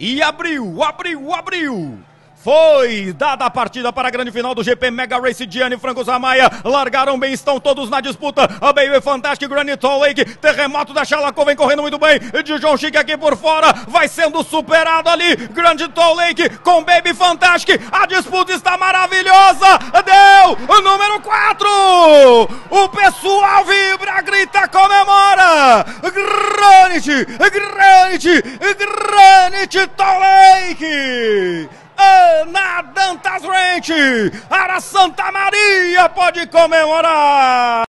E abriu, abriu, abriu. Foi dada a partida para a grande final do GP Mega Race Diane e Franco Zamaia. Largaram bem, estão todos na disputa. A Baby Fantastic, Granite Hall Lake. Terremoto da Xalacô vem correndo muito bem. De John Chique aqui por fora. Vai sendo superado ali. Grande Toll Lake com Baby Fantastic. A disputa está maravilhosa. Deu o número 4. O pessoal vibra, grita, comemora. Granite, Granite, Granite. Zenit Tolake! Ana Dantas Rente! Ara Santa Maria pode comemorar!